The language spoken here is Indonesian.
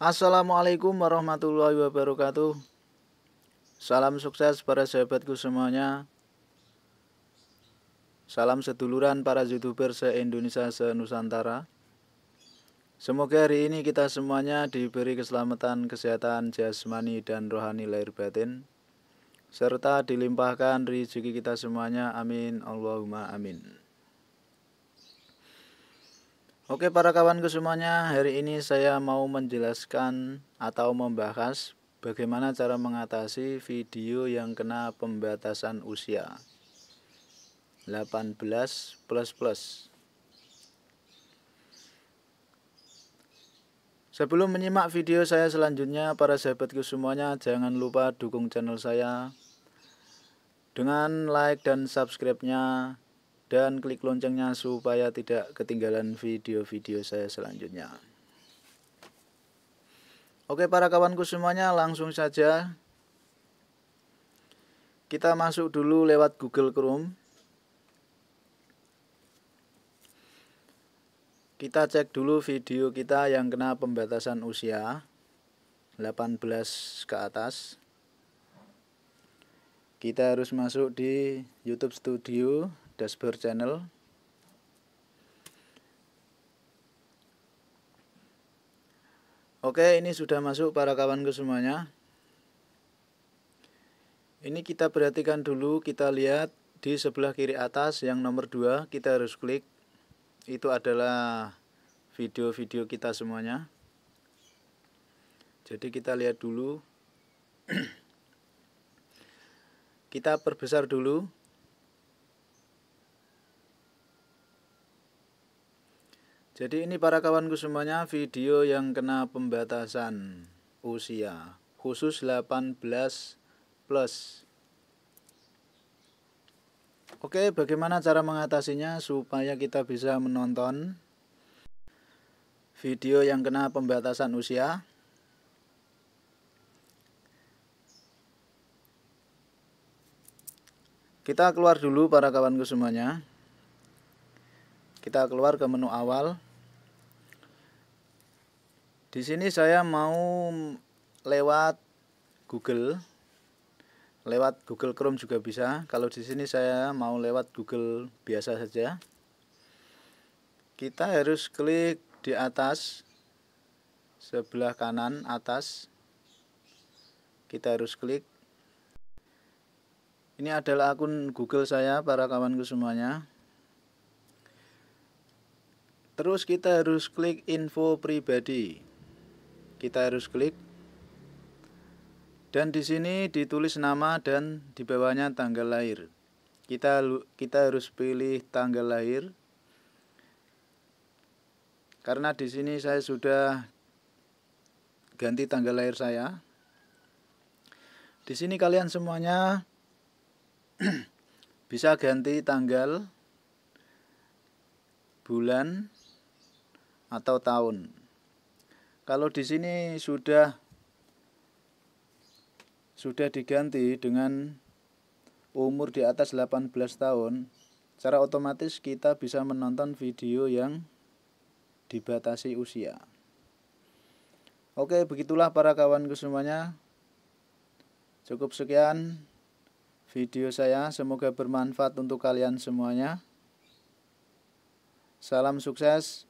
Assalamualaikum warahmatullahi wabarakatuh. Salam sukses para sahabatku semuanya. Salam seduluran para youtuber se-Indonesia se-Nusantara. Semoga hari ini kita semuanya diberi keselamatan, kesehatan jasmani dan rohani lahir batin serta dilimpahkan rezeki kita semuanya. Amin. Allahumma amin. Oke para kawanku semuanya, hari ini saya mau menjelaskan atau membahas bagaimana cara mengatasi video yang kena pembatasan usia 18 plus plus. Sebelum menyimak video saya selanjutnya, para sahabatku semuanya jangan lupa dukung channel saya dengan like dan subscribe-nya dan klik loncengnya supaya tidak ketinggalan video-video saya selanjutnya. Oke para kawanku semuanya langsung saja kita masuk dulu lewat Google Chrome. Kita cek dulu video kita yang kena pembatasan usia 18 ke atas. Kita harus masuk di YouTube Studio dashboard channel Oke ini sudah masuk para kawan ke semuanya ini kita perhatikan dulu kita lihat di sebelah kiri atas yang nomor 2 kita harus klik itu adalah video-video kita semuanya jadi kita lihat dulu kita perbesar dulu Jadi ini para kawanku semuanya video yang kena pembatasan usia khusus 18 plus. Oke, bagaimana cara mengatasinya supaya kita bisa menonton video yang kena pembatasan usia? Kita keluar dulu para kawanku semuanya. Kita keluar ke menu awal. Di sini saya mau lewat Google. Lewat Google Chrome juga bisa. Kalau di sini saya mau lewat Google biasa saja. Kita harus klik di atas sebelah kanan atas. Kita harus klik. Ini adalah akun Google saya para kawanku semuanya. Terus kita harus klik info pribadi kita harus klik dan di sini ditulis nama dan di bawahnya tanggal lahir kita kita harus pilih tanggal lahir karena di sini saya sudah ganti tanggal lahir saya di sini kalian semuanya bisa ganti tanggal bulan atau tahun kalau di sini sudah sudah diganti dengan umur di atas 18 tahun, secara otomatis kita bisa menonton video yang dibatasi usia. Oke, begitulah para kawan semuanya. Cukup sekian video saya, semoga bermanfaat untuk kalian semuanya. Salam sukses.